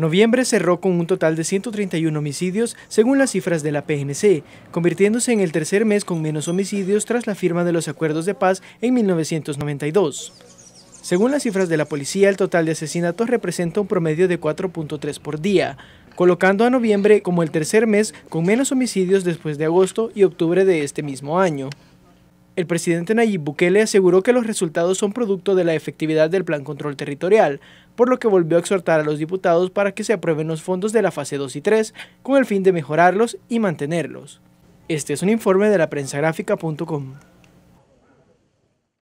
Noviembre cerró con un total de 131 homicidios según las cifras de la PNC, convirtiéndose en el tercer mes con menos homicidios tras la firma de los acuerdos de paz en 1992. Según las cifras de la policía, el total de asesinatos representa un promedio de 4.3 por día, colocando a noviembre como el tercer mes con menos homicidios después de agosto y octubre de este mismo año. El presidente Nayib Bukele aseguró que los resultados son producto de la efectividad del Plan Control Territorial, por lo que volvió a exhortar a los diputados para que se aprueben los fondos de la fase 2 y 3 con el fin de mejorarlos y mantenerlos. Este es un informe de la